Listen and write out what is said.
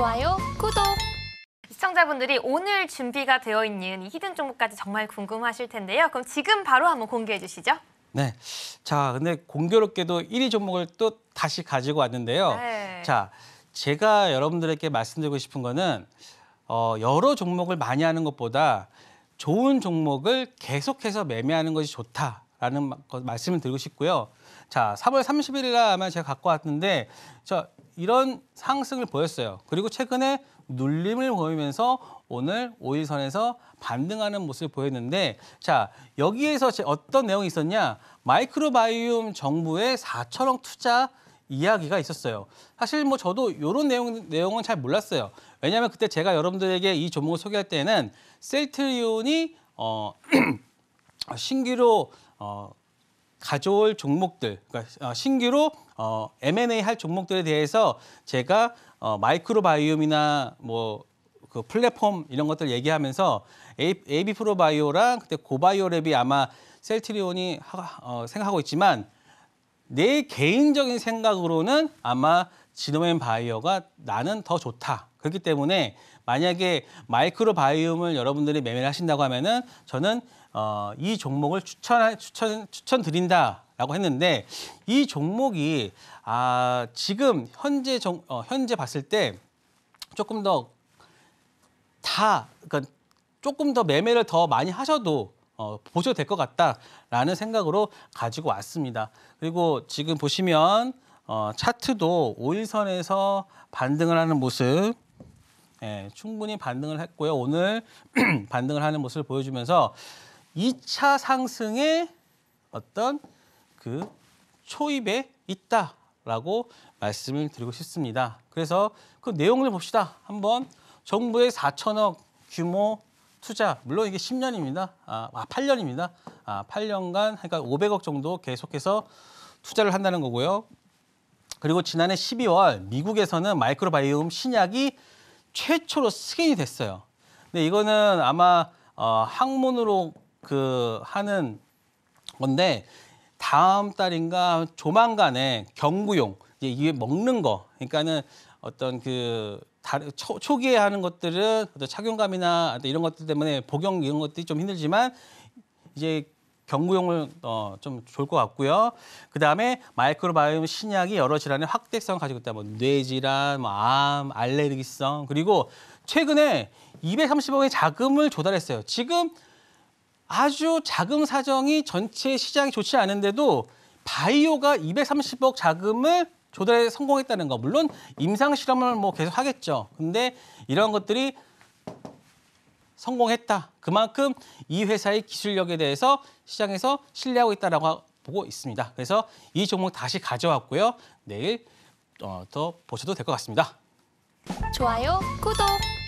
좋아요, 구독! 시청자분들이 오늘 준비가 되어 있는 이 히든 종목까지 정말 궁금하실 텐데요. 그럼 지금 바로 한번 공개해 주시죠. 네. 자, 근데 공교롭게도 1위 종목을 또 다시 가지고 왔는데요. 네. 자, 제가 여러분들에게 말씀드리고 싶은 거는 어, 여러 종목을 많이 하는 것보다 좋은 종목을 계속해서 매매하는 것이 좋다. 라는 말씀을 드리고 싶고요. 자, 3월 3 1일이라 아마 제가 갖고 왔는데 저 이런 상승을 보였어요. 그리고 최근에 눌림을 보이면서 오늘 5일선에서 반등하는 모습을 보였는데 자, 여기에서 어떤 내용이 있었냐? 마이크로바이옴 정부의 4천억 투자 이야기가 있었어요. 사실 뭐 저도 이런 내용, 내용은 잘 몰랐어요. 왜냐하면 그때 제가 여러분들에게 이 종목을 소개할 때는 셀트리온이 어, 신기로 어, 가져올 종목들, 그러니까 어, 신규로 어, M&A 할 종목들에 대해서 제가 어, 마이크로바이옴이나 뭐 그 플랫폼 이런 것들 얘기하면서 AB 프로바이오랑 그때 고바이오랩이 아마 셀트리온이 하, 어, 생각하고 있지만 내 개인적인 생각으로는 아마 지노맨 바이어가 나는 더 좋다. 그렇기 때문에 만약에 마이크로 바이옴을 여러분들이 매매를 하신다고 하면은 저는 어, 이 종목을 추천 추천 추천드린다. 라고 했는데 이 종목이 아 지금 현재 정, 어, 현재 봤을 때 조금 더 다 그러니까 조금 더 매매를 더 많이 하셔도 어, 보셔도 될 것 같다라는 생각으로 가지고 왔습니다. 그리고 지금 보시면 어, 차트도 5일선에서 반등을 하는 모습 예, 충분히 반등을 했고요. 오늘 반등을 하는 모습을 보여주면서 2차 상승의 어떤 그 초입에 있다라고 말씀을 드리고 싶습니다. 그래서 그 내용을 봅시다. 한번 정부의 4천억 규모 투자, 물론 이게 10년입니다. 아, 8년입니다. 아, 8년간, 아, 그러니까 500억 정도 계속해서 투자를 한다는 거고요. 그리고 지난해 12월 미국에서는 마이크로바이옴 신약이 최초로 승인이 됐어요. 근데 이거는 아마 어, 학문으로 그 하는 건데 다음 달인가 조만간에 경구용 이제 이게 먹는 거 그러니까는 어떤 그 다른 초, 초기에 하는 것들은 어떤 착용감이나 이런 것들 때문에 복용 이런 것들이 좀 힘들지만 이제 경구용을 어, 좀 좋을 것 같고요. 그다음에 마이크로바이옴 신약이 여러 질환의 확대성 가지고 있다. 뭐 뇌질환, 뭐 암, 알레르기성 그리고 최근에 230억의 자금을 조달했어요. 지금 아주 자금 사정이 전체 시장이 좋지 않은데도 바이오가 230억 자금을 조달에 성공했다는 거. 물론 임상 실험을 뭐 계속 하겠죠. 근데 이런 것들이 성공했다. 그만큼 이 회사의 기술력에 대해서 시장에서 신뢰하고 있다라고 보고 있습니다. 그래서 이 종목 다시 가져왔고요. 내일 어, 더 보셔도 될 것 같습니다. 좋아요, 구독.